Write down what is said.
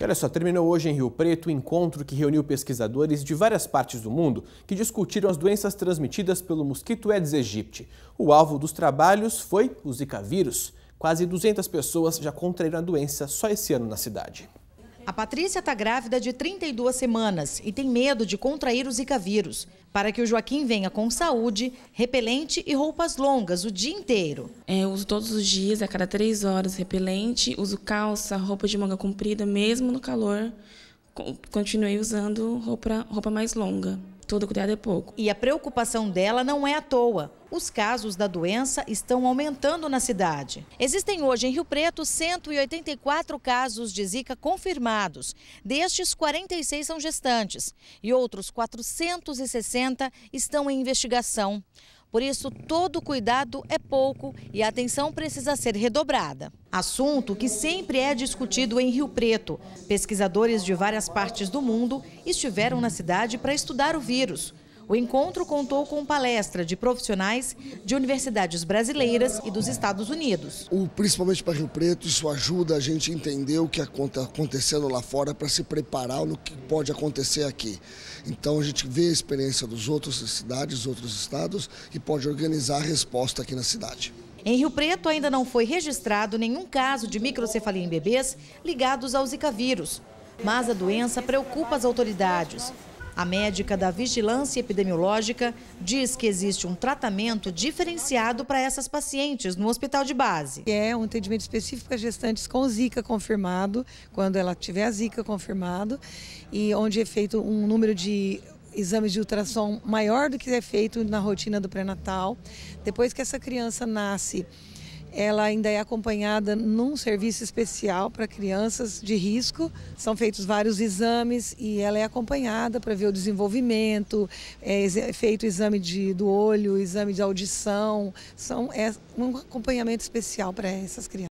Olha só, terminou hoje em Rio Preto o um encontro que reuniu pesquisadores de várias partes do mundo que discutiram as doenças transmitidas pelo mosquito Aedes aegypti. O alvo dos trabalhos foi o Zika vírus. Quase 200 pessoas já contraíram a doença só esse ano na cidade. A Patrícia está grávida de 32 semanas e tem medo de contrair o Zika vírus. Para que o Joaquim venha com saúde, repelente e roupas longas o dia inteiro. É, eu uso todos os dias, a cada três horas, repelente, uso calça, roupa de manga comprida, mesmo no calor. Continuei usando roupa, roupa mais longa. Todo cuidado é pouco. E a preocupação dela não é à toa os casos da doença estão aumentando na cidade. Existem hoje em Rio Preto 184 casos de Zika confirmados. Destes, 46 são gestantes e outros 460 estão em investigação. Por isso, todo cuidado é pouco e a atenção precisa ser redobrada. Assunto que sempre é discutido em Rio Preto. Pesquisadores de várias partes do mundo estiveram na cidade para estudar o vírus. O encontro contou com palestra de profissionais de universidades brasileiras e dos Estados Unidos. O, principalmente para Rio Preto, isso ajuda a gente a entender o que está acontecendo lá fora para se preparar no que pode acontecer aqui. Então a gente vê a experiência dos outros cidades, outros estados e pode organizar a resposta aqui na cidade. Em Rio Preto ainda não foi registrado nenhum caso de microcefalia em bebês ligados ao Zika vírus, mas a doença preocupa as autoridades. A médica da Vigilância Epidemiológica diz que existe um tratamento diferenciado para essas pacientes no hospital de base. É um atendimento específico para gestantes com zika confirmado, quando ela tiver a zika confirmado, e onde é feito um número de exames de ultrassom maior do que é feito na rotina do pré-natal. Depois que essa criança nasce, ela ainda é acompanhada num serviço especial para crianças de risco. São feitos vários exames e ela é acompanhada para ver o desenvolvimento, é, é feito exame de, do olho, exame de audição. São, é um acompanhamento especial para essas crianças.